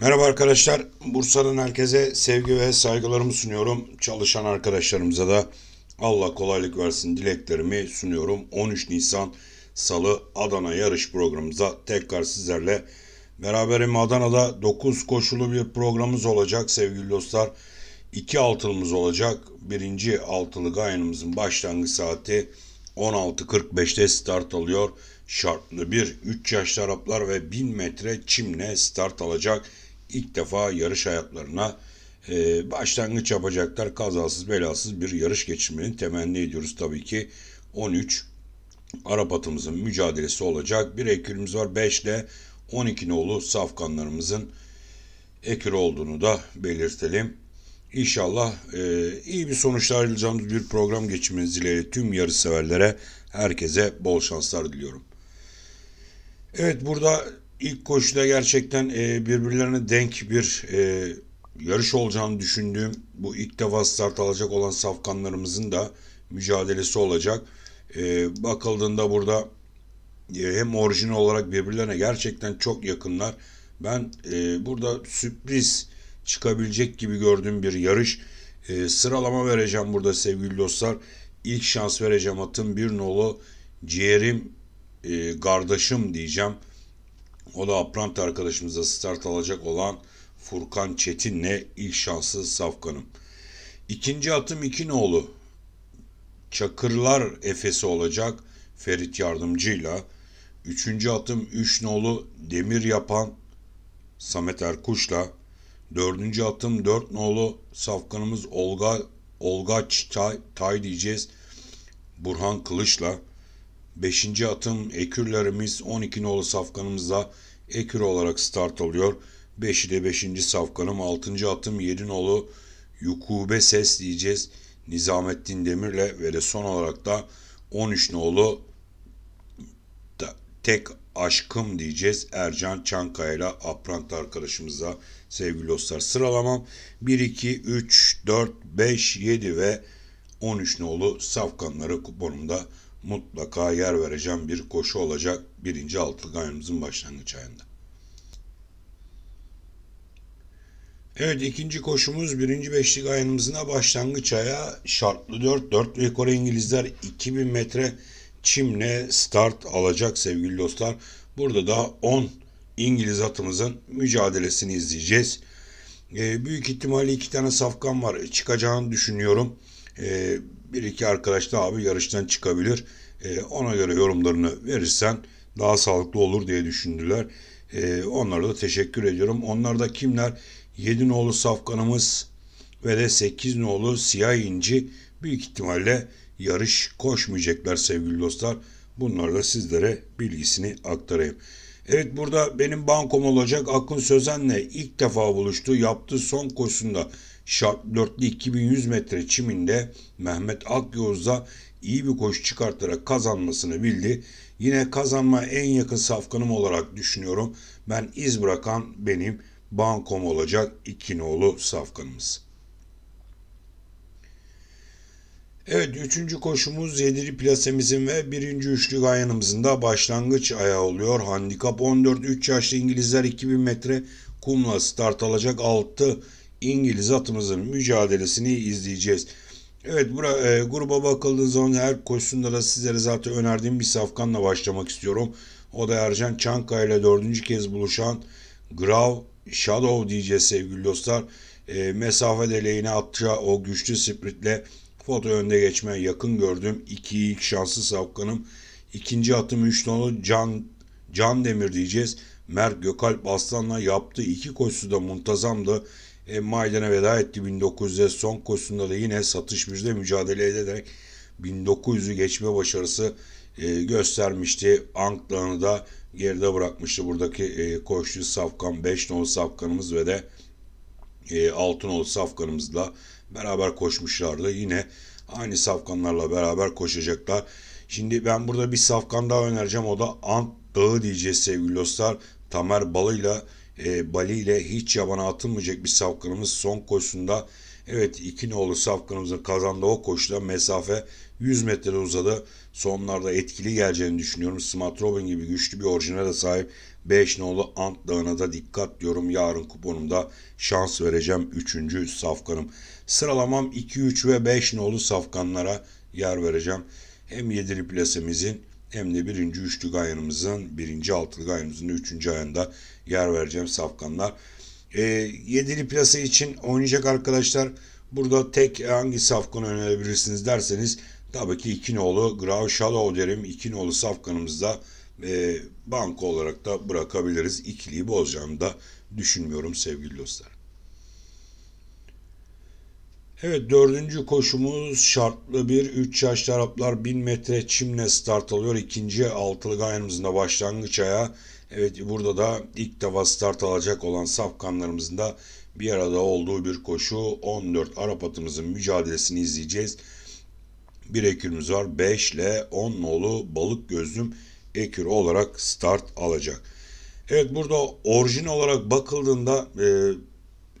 Merhaba arkadaşlar. Bursa'dan herkese sevgi ve saygılarımı sunuyorum. Çalışan arkadaşlarımıza da Allah kolaylık versin dileklerimi sunuyorum. 13 Nisan Salı Adana yarış programımıza tekrar sizlerle beraberim Adana'da 9 koşulu bir programımız olacak sevgili dostlar. 2 altılımız olacak. Birinci altılı gayanımızın başlangıç saati 16.45'te start alıyor. Şartlı bir 3 yaşlı Araplar ve 1000 metre çimle start alacak ilk defa yarış hayatlarına e, başlangıç yapacaklar. Kazasız belasız bir yarış geçirmenin temenni ediyoruz tabii ki. 13 Arap atımızın mücadelesi olacak. Bir ekürümüz var 5 ile 12 nolu safkanlarımızın ekür olduğunu da belirtelim. İnşallah e, iyi bir sonuçlar alacağımız bir program geçirmeniz dileğiyle tüm yarış severlere herkese bol şanslar diliyorum. Evet burada ilk koşuda gerçekten e, birbirlerine denk bir e, yarış olacağını düşündüğüm bu ilk defa start alacak olan safkanlarımızın da mücadelesi olacak. E, bakıldığında burada e, hem orijinal olarak birbirlerine gerçekten çok yakınlar. Ben e, burada sürpriz çıkabilecek gibi gördüğüm bir yarış. E, sıralama vereceğim burada sevgili dostlar. İlk şans vereceğim atım bir nolu ciğerim e, kardeşim diyeceğim. O da Apprenti arkadaşımıza start alacak olan Furkan Çetin'le ilk şanslı Safkan'ım. İkinci atım İkinoğlu. Çakırlar Efes'i olacak Ferit Yardımcı'yla. Üçüncü atım üç nolu Demir Yapan Samet Erkuş'la. Dördüncü atım dört nolu Safkan'ımız Olga Olga Tay, Tay diyeceğiz. Burhan Kılıç'la. Beşinci atım Ekürlerimiz 12 nolu Safkan'ımızla ekür olarak start oluyor 5'i ile 5. safkanım 6. atım 7 nolu Yukube Ses diyeceğiz. Nizamettin Demir'le ve de son olarak da 13 nolu da, Tek Aşkım diyeceğiz. Ercan Çankaya'yla Aprant arkadaşımıza sevgili dostlar sıralamam. 1, 2, 3, 4, 5, 7 ve 13 nolu safkanları kuponumda mutlaka yer vereceğim bir koşu olacak birinci altı ganyanımızın başlangıç ayında. Evet ikinci koşumuz birinci beşlik ayınımızına başlangıç aya şartlı 4. 4 ve Kore İngilizler 2000 metre çimle start alacak sevgili dostlar. Burada da 10 İngiliz atımızın mücadelesini izleyeceğiz. E, büyük ihtimalle iki tane safkan var. Çıkacağını düşünüyorum. E, bir iki arkadaş da abi yarıştan çıkabilir. E, ona göre yorumlarını verirsen daha sağlıklı olur diye düşündüler. E, onlara da teşekkür ediyorum. Onlar da kimler? 7 nolu safkanımız ve de 8 nolu siyah inci büyük ihtimalle yarış koşmayacaklar sevgili dostlar. Bunlarla sizlere bilgisini aktarayım. Evet burada benim bankom olacak Akın Sözen'le ilk defa buluştu. Yaptığı son koşusunda şart 4'lü 2100 metre çiminde Mehmet Akyoz'da iyi bir koşu çıkartarak kazanmasını bildi. Yine kazanma en yakın safkanım olarak düşünüyorum. Ben iz bırakan benim Bankom olacak iki nolu safkanımız. Evet üçüncü koşumuz yedili plasemizin ve birinci üçlü gayanımızın da başlangıç ayağı oluyor. Handikap 14 3 yaşlı İngilizler 2000 metre kumla start alacak 6 İngiliz atımızın mücadelesini izleyeceğiz. Evet bura, e, gruba bakıldığı zaman her koşusunda da sizlere zaten önerdiğim bir safkanla başlamak istiyorum. O da Ercan Çankaya ile dördüncü kez buluşan Grav Shadow diyeceğiz sevgili dostlar. E, mesafede lehine atacağı o güçlü spritle foto önde geçme yakın gördüm. 2'yi ilk şanslı savkanım. İkinci atım 3 nolu Can, Can Demir diyeceğiz. Mert Gökalp Aslan'la yaptığı iki koşusu da muntazamdı. E, Maydan'a veda etti 1900'de. Son koşusunda da yine satış birde mücadele ederek 1900'ü geçme başarısı e, göstermişti. Anklan'ı da geride bırakmıştı buradaki e, koşu Safkan, 5 nol Safkan'ımız ve de e, 6 nol Safkan'ımızla beraber koşmuşlardı. Yine aynı Safkanlarla beraber koşacaklar. Şimdi ben burada bir Safkan daha önereceğim. O da Ant Dağı diyeceğiz sevgili dostlar. Tamer Balı'yla e, Bali ile hiç yabana atılmayacak bir Safkan'ımız son koşusunda Evet 2 nolu Safkan'ımızın kazandığı o koşuda mesafe 100 metrede uzada sonlarda etkili geleceğini düşünüyorum. Smart Robin gibi güçlü bir orijine de sahip 5 nolu Ant Dağı'na da dikkat diyorum. Yarın kuponumda şans vereceğim 3. safkanım. Sıralamam 2, 3 ve 5 nolu safkanlara yer vereceğim. Hem 7'li plasemizin hem de 1. üçlü gayanımızın, 1. altılı gayanımızın 3. ayında yer vereceğim safkanlar. E, ee, yedili için oynayacak arkadaşlar burada tek hangi safkan önerebilirsiniz derseniz Tabii ki iki nolu Grav Shalov derim. nolu safkanımızda e, banko olarak da bırakabiliriz. İkiliyi bozacağını da düşünmüyorum sevgili dostlar. Evet dördüncü koşumuz şartlı bir 3 yaş taraflar 1000 metre çimle start alıyor. İkinci altılı gayanımızın da başlangıç aya Evet burada da ilk defa start alacak olan safkanlarımızın da bir arada olduğu bir koşu 14 Arap atımızın mücadelesini izleyeceğiz bir ekürümüz var. 5 ile 10 nolu balık gözlüm ekürü olarak start alacak. Evet burada orijin olarak bakıldığında e,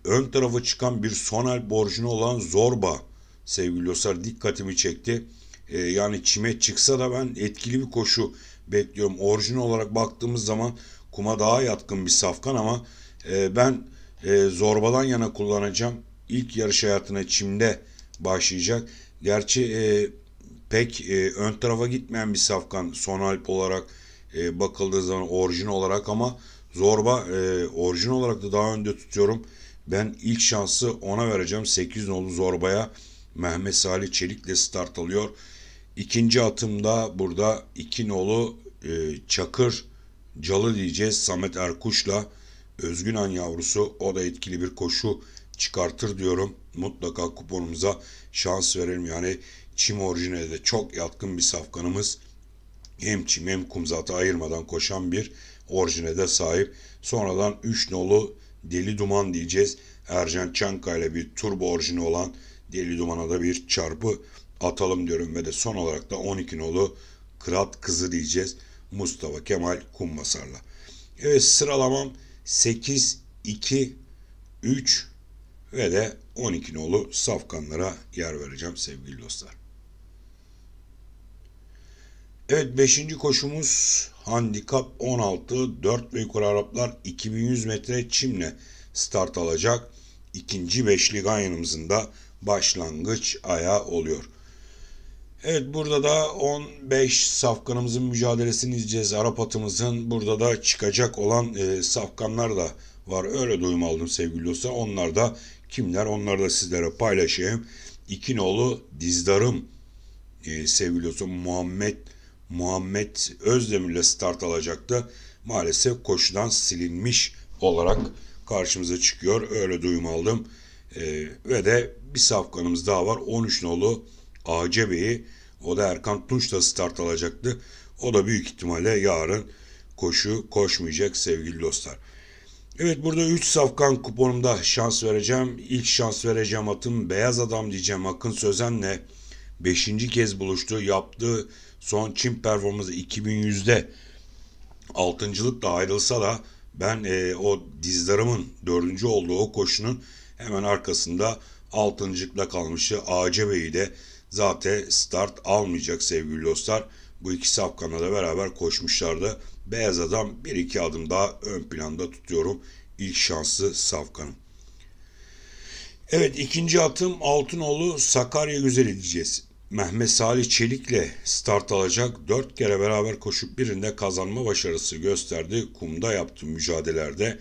ön tarafa çıkan bir sonal borcunu olan Zorba sevgili dostlar dikkatimi çekti. E, yani çime çıksa da ben etkili bir koşu bekliyorum. Orijin olarak baktığımız zaman kuma daha yatkın bir safkan ama e, ben e, Zorba'dan yana kullanacağım. İlk yarış hayatına çimde başlayacak. Gerçi e, pek e, ön tarafa gitmeyen bir safkan son alp olarak e, bakıldığı zaman orijin olarak ama Zorba e, orijin olarak da daha önde tutuyorum. Ben ilk şansı ona vereceğim. 8 nolu Zorba'ya Mehmet Salih Çelik'le start alıyor. İkinci atımda burada 2 nolu e, Çakır Calı diyeceğiz. Samet Erkuş'la Özgünan yavrusu o da etkili bir koşu çıkartır diyorum mutlaka kuponumuza şans verelim. Yani çim orijinali de çok yatkın bir safkanımız. Hem çim hem kum zaten ayırmadan koşan bir orijinede sahip. Sonradan 3 nolu Deli Duman diyeceğiz. Ercan Çanka ile bir turbo orijini olan Deli Duman'a da bir çarpı atalım diyorum. Ve de son olarak da 12 nolu Kırat Kızı diyeceğiz. Mustafa Kemal Kummasar'la. Evet sıralamam 8, 2, 3, ve de 12 nolu safkanlara yer vereceğim sevgili dostlar. Evet 5. koşumuz handikap 16 4 ve yukarı Araplar 2100 metre çimle start alacak. İkinci beşli ganyonumuzun da başlangıç ayağı oluyor. Evet burada da 15 safkanımızın mücadelesini izleyeceğiz. Arap atımızın burada da çıkacak olan e, safkanlar da var. Öyle duyum aldım sevgili dostlar. Onlar da kimler onları da sizlere paylaşayım. İkinoğlu Dizdar'ım e, sevgili dostum Muhammed Muhammed Özdemir ile start alacaktı. Maalesef koşudan silinmiş olarak karşımıza çıkıyor. Öyle duyum aldım. E, ve de bir safkanımız daha var. 13 nolu Ağaca Bey'i. O da Erkan Tunç Tunç'la start alacaktı. O da büyük ihtimalle yarın koşu koşmayacak sevgili dostlar. Evet burada 3 safkan kuponumda şans vereceğim. İlk şans vereceğim atım Beyaz Adam diyeceğim Akın Sözen'le. beşinci kez buluştu. Yaptığı son Çin performansı 2100'de altıncılıkla ayrılsa da ben e, o dizdarımın dördüncü olduğu o koşunun hemen arkasında altıncılıkla kalmışı Acebe'yi de zaten start almayacak sevgili dostlar. Bu iki Afgan'la da beraber koşmuşlardı. Beyaz adam bir iki adım daha ön planda tutuyorum. İlk şanslı Safkan'ın. Evet ikinci atım Altınoğlu Sakarya Güzel edeceğiz. Mehmet Salih Çelik'le start alacak dört kere beraber koşup birinde kazanma başarısı gösterdi. Kumda yaptı mücadelelerde.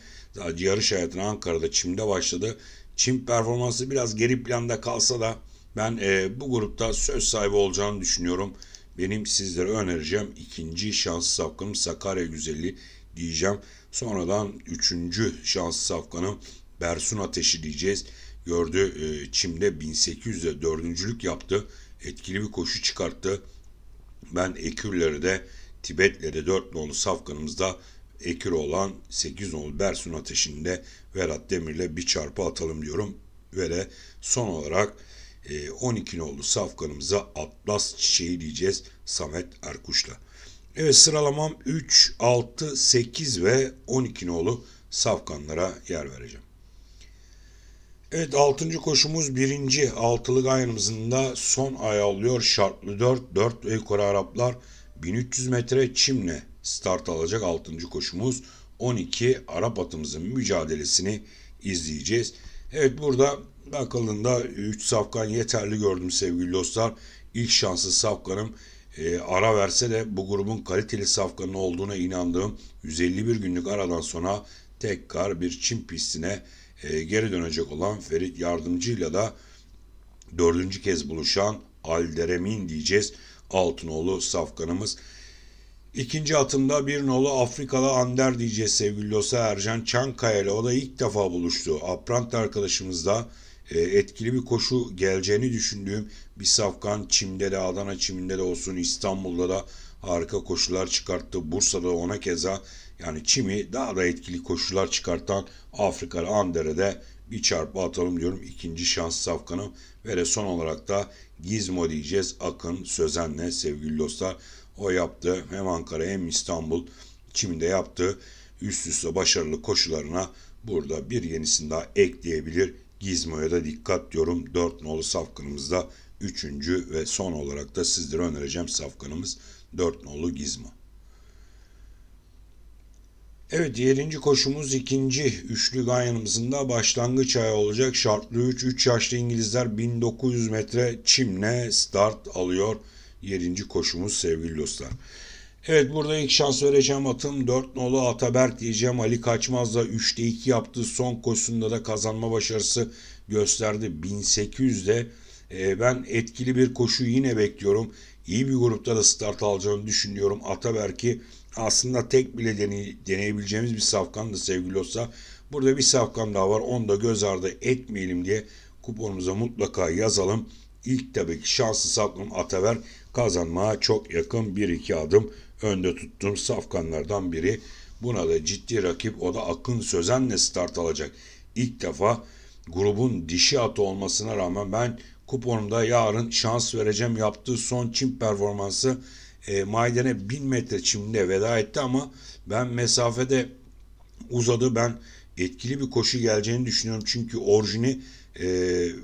Yarış hayatına Ankara'da Çim'de başladı. Çim performansı biraz geri planda kalsa da ben e, bu grupta söz sahibi olacağını düşünüyorum. Benim sizlere önereceğim ikinci şans safkanım Sakarya Güzeli diyeceğim. Sonradan üçüncü şans safkanım Bersun Ateşi diyeceğiz. Gördü e, Çim'de 1800'de dördüncülük yaptı. Etkili bir koşu çıkarttı. Ben Ekürleri de Tibet'le de 4 nolu safkanımızda Ekür olan 8 nolu Bersun Ateşi'nde Verat Demir'le bir çarpı atalım diyorum. Ve de son olarak e, ee, 12 nolu safkanımıza Atlas Çiçeği diyeceğiz Samet Erkuş'la. Evet sıralamam 3, 6, 8 ve 12 nolu safkanlara yer vereceğim. Evet 6. koşumuz 1. altılık gayrımızın da son ayağı Şartlı 4, 4 ve yukarı Araplar 1300 metre çimle start alacak 6. koşumuz. 12 Arap atımızın mücadelesini izleyeceğiz. Evet burada akılında 3 safkan yeterli gördüm sevgili dostlar. İlk şanslı safkanım e, ara verse de bu grubun kaliteli safkanın olduğuna inandığım 151 günlük aradan sonra tekrar bir çim pistine e, geri dönecek olan Ferit Yardımcı'yla da dördüncü kez buluşan Alderemin diyeceğiz. Altınoğlu safkanımız. İkinci atımda bir nolu Afrikalı Ander diyeceğiz sevgili Losa Ercan ile O da ilk defa buluştu. Aprant arkadaşımız da e, etkili bir koşu geleceğini düşündüğüm bir safkan Çim'de de Adana Çim'inde de olsun İstanbul'da da harika koşular çıkarttı. Bursa'da ona keza yani Çim'i daha da etkili koşular çıkartan Afrikalı Ander'e de bir çarpı atalım diyorum. ikinci şans safkanım ve de son olarak da Gizmo diyeceğiz Akın Sözen'le sevgili dostlar. O yaptı. Hem Ankara hem İstanbul kiminde yaptı. Üst üste başarılı koşularına burada bir yenisini daha ekleyebilir. Gizmo'ya da dikkat diyorum. 4 nolu safkanımızda 3. ve son olarak da sizlere önereceğim safkanımız 4 nolu Gizmo. Evet 7. koşumuz ikinci üçlü ganyanımızın da başlangıç ayağı olacak. Şartlı 3, 3 yaşlı İngilizler 1900 metre çimle start alıyor. 7. koşumuz sevgili dostlar. Evet burada ilk şans vereceğim atım 4 nolu Ataberk diyeceğim. Ali Kaçmaz'la 3'te 2 yaptı. son koşusunda da kazanma başarısı gösterdi. 1800'de e, ben etkili bir koşu yine bekliyorum. İyi bir grupta da start alacağını düşünüyorum. Ataberk'i aslında tek bile deney, deneyebileceğimiz bir safkan da sevgili olsa. Burada bir safkan daha var. Onu da göz ardı etmeyelim diye kuponumuza mutlaka yazalım. İlk tabii ki şanslı safkanım Ataberk kazanmaya çok yakın bir iki adım önde tuttum. Safkanlardan biri buna da ciddi rakip o da Akın Sözen'le start alacak. İlk defa grubun dişi atı olmasına rağmen ben kuponumda yarın şans vereceğim. Yaptığı son çim performansı e, Mayden'e 1000 metre çimde veda etti ama ben mesafede uzadı. Ben etkili bir koşu geleceğini düşünüyorum. Çünkü orijini e,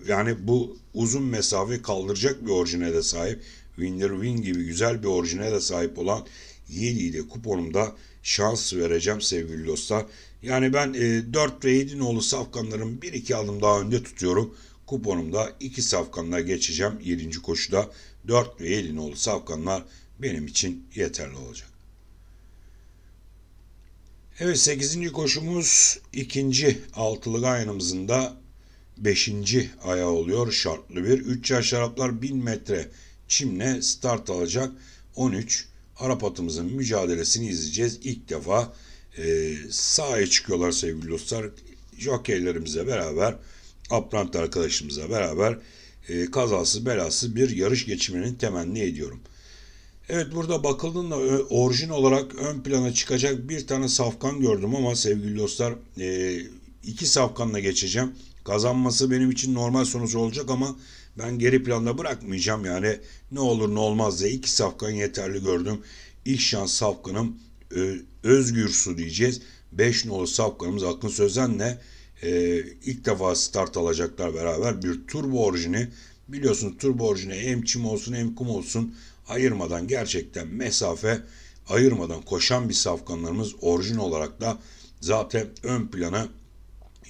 yani bu uzun mesafe kaldıracak bir orijine de sahip. Winner Win gibi güzel bir orijinale sahip olan Yeli ile kuponumda şans vereceğim sevgili dostlar. Yani ben e, 4 ve 7 nolu safkanların bir iki adım daha önde tutuyorum. Kuponumda iki safkanla geçeceğim 7. koşuda. 4 ve 7 nolu safkanlar benim için yeterli olacak. Evet 8. koşumuz 2. altılı gayanımızın da 5. aya oluyor şartlı bir. 3 yaş şaraplar 1000 metre Çim'le start alacak 13. Arap atımızın mücadelesini izleyeceğiz. İlk defa e, sahaya çıkıyorlar sevgili dostlar. Jokeylerimize beraber, Aprant arkadaşımıza beraber e, kazasız belasız bir yarış geçirmenin temenni ediyorum. Evet burada bakıldığında e, orijin olarak ön plana çıkacak bir tane safkan gördüm ama sevgili dostlar e, iki safkanla geçeceğim. Kazanması benim için normal sonuç olacak ama ben geri planda bırakmayacağım yani ne olur ne olmaz diye iki safkan yeterli gördüm. İlk şans safkanım e, Özgür Su diyeceğiz. 5 nolu safkanımız Akın Sözen'le e, ilk defa start alacaklar beraber. Bir turbo orijini biliyorsunuz turbo orijini hem çim olsun hem kum olsun ayırmadan gerçekten mesafe ayırmadan koşan bir safkanlarımız orijin olarak da zaten ön plana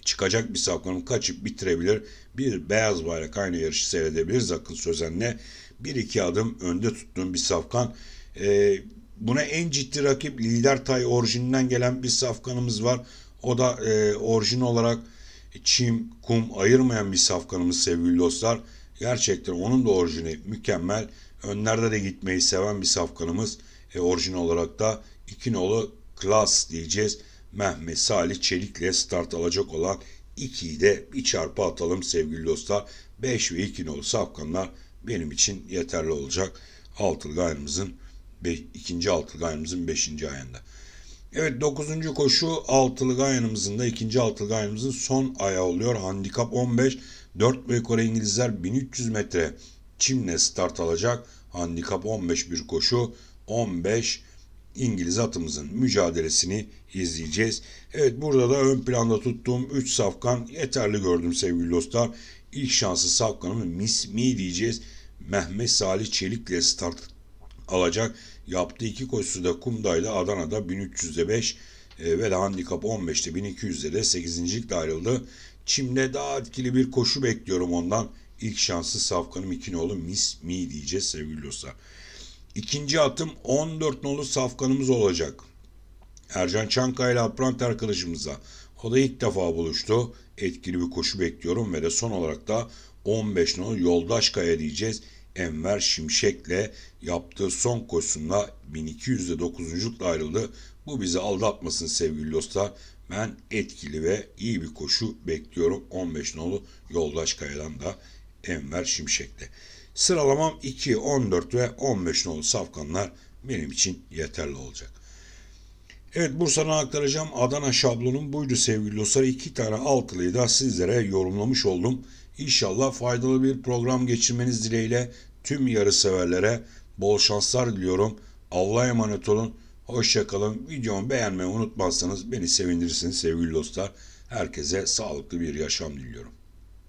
çıkacak bir saplanıp kaçıp bitirebilir. Bir beyaz bayrak aynı yarışı seyredebiliriz Akın Sözen'le. Bir iki adım önde tuttuğum bir safkan. E, buna en ciddi rakip Lider Tay orijinden gelen bir safkanımız var. O da e, orijin olarak çim, kum ayırmayan bir safkanımız sevgili dostlar. Gerçekten onun da orijini mükemmel. Önlerde de gitmeyi seven bir safkanımız. E, orijin olarak da iki nolu klas diyeceğiz. Mehmet Salih Çelik'le start alacak olan 2'yi de bir çarpı atalım sevgili dostlar. 5 ve 2 nolu safkanlar benim için yeterli olacak. Altılı ayımızın ikinci altılı ayımızın 5. ayında. Evet 9. koşu altılı gayanımızın da ikinci altılı gayanımızın son ayağı oluyor. Handikap 15. 4 ve yukarı İngilizler 1300 metre çimle start alacak. Handikap 15 bir koşu. 15 İngiliz atımızın mücadelesini izleyeceğiz. Evet burada da ön planda tuttuğum 3 safkan yeterli gördüm sevgili dostlar. İlk şansı safkanımı Miss Mi diyeceğiz. Mehmet Salih Çelik ile start alacak. Yaptığı iki koşusu da Kumda'yla Adana'da 1300'de 5 e, ve de handikap 15'te 1200'de de 8. ayrıldı. Çim'de daha etkili bir koşu bekliyorum ondan. İlk şansı Safkan'ın Mikinoğlu Miss Mi diyeceğiz sevgili dostlar. İkinci atım 14 nolu safkanımız olacak. Ercan Çanka ile Aprant arkadaşımıza. O da ilk defa buluştu. Etkili bir koşu bekliyorum ve de son olarak da 15 nolu Yoldaş Kaya diyeceğiz. Enver Şimşek'le yaptığı son koşusunda 1200'de 9. ayrıldı. Bu bizi aldatmasın sevgili dostlar. Ben etkili ve iyi bir koşu bekliyorum. 15 nolu Yoldaş Kaya'dan da Enver Şimşek'le. Sıralamam 2, 14 ve 15 nolu safkanlar benim için yeterli olacak. Evet Bursa'dan aktaracağım Adana şablonum buydu sevgili dostlar. iki tane altılıyı da sizlere yorumlamış oldum. İnşallah faydalı bir program geçirmeniz dileğiyle tüm yarı severlere bol şanslar diliyorum. Allah'a emanet olun. Hoşçakalın. Videomu beğenmeyi unutmazsanız beni sevindirirsiniz sevgili dostlar. Herkese sağlıklı bir yaşam diliyorum.